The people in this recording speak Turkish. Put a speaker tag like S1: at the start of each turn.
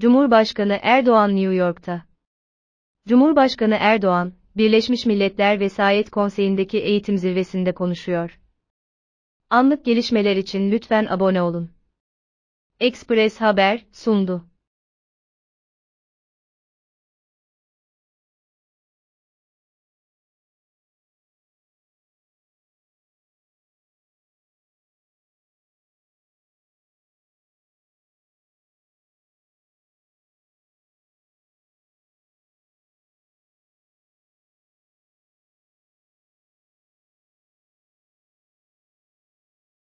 S1: Cumhurbaşkanı Erdoğan New York'ta. Cumhurbaşkanı Erdoğan, Birleşmiş Milletler Vesayet Konseyi'ndeki eğitim zirvesinde konuşuyor. Anlık gelişmeler için lütfen abone olun. Express Haber sundu.